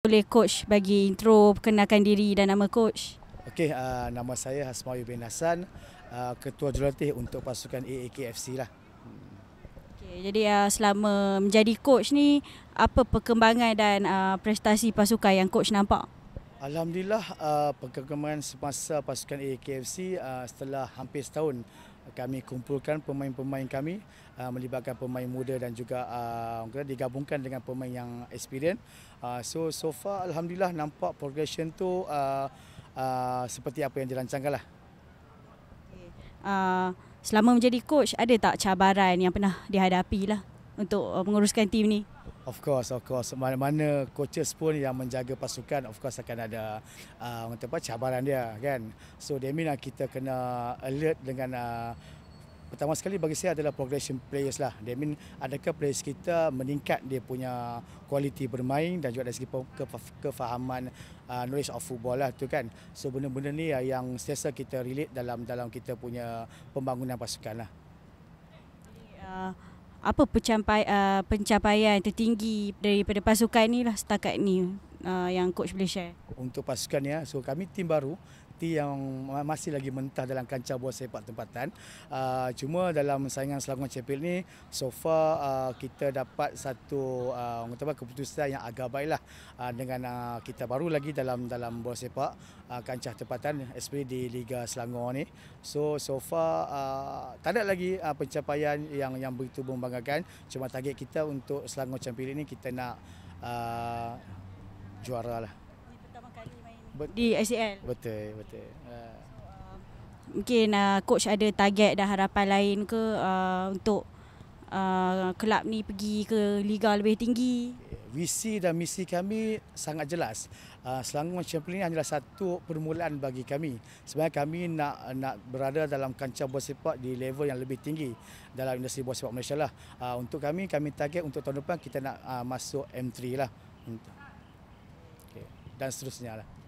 boleh coach bagi intro perkenalkan diri dan nama coach? Okey, uh, nama saya Hasmawi bin Hasan, uh, ah, ketua jurulatih untuk pasukan AAKFC lah. Okay, jadi uh, selama menjadi coach ni, apa perkembangan dan uh, prestasi pasukan yang coach nampak? Alhamdulillah, uh, perkembangan semasa pasukan AAKFC uh, setelah hampir setahun kami kumpulkan pemain-pemain kami ah, melibatkan pemain muda dan juga uh, kata digabungkan dengan pemain yang experience ah, so so far alhamdulillah nampak progression tu seperti apa yang dirancangkan lah selama menjadi coach ada tak cabaran yang pernah dihadapi lah untuk menguruskan tim ni Of course, of course. Mana-mana coaches pun yang menjaga pasukan, of course akan ada uh, apa, cabaran dia kan. So, that mean uh, kita kena alert dengan uh, pertama sekali bagi saya adalah progression players lah. That mean adakah players kita meningkat dia punya kualiti bermain dan juga dari segi kefahaman uh, knowledge of football lah tu kan. So, benda-benda ni uh, yang sesa kita relate dalam dalam kita punya pembangunan pasukan lah. Uh, apa pencapai, uh, pencapaian tertinggi daripada pasukan ni lah setakat ni uh, yang coach boleh share? untuk pasukan ya, So kami tim baru, tim yang masih lagi mentah dalam kancah buah sepak tempatan. Ah, cuma dalam saingan Selangor Cepil ini, so far ah, kita dapat satu uh, keputusan yang agak baiklah dengan kita baru lagi dalam dalam buah sepak kancah tempatan especially di Liga Selangor ini. So so far tak ada lagi pencapaian yang yang begitu membanggakan. Cuma target kita untuk Selangor Cepil ini kita nak uh, juara lah. Bet- di ICL. Betul, betul. Uh. Mungkin uh, coach ada target dan harapan lain ke uh, untuk uh, kelab ni pergi ke liga lebih tinggi? Visi dan misi kami sangat jelas. Uh, Selangor Champions League hanyalah satu permulaan bagi kami. Sebenarnya kami nak nak berada dalam kancah bola sepak di level yang lebih tinggi dalam industri bola sepak Malaysia lah. Uh, untuk kami, kami target untuk tahun depan kita nak uh, masuk M3 lah. Hmm. Okay. Dan seterusnya lah.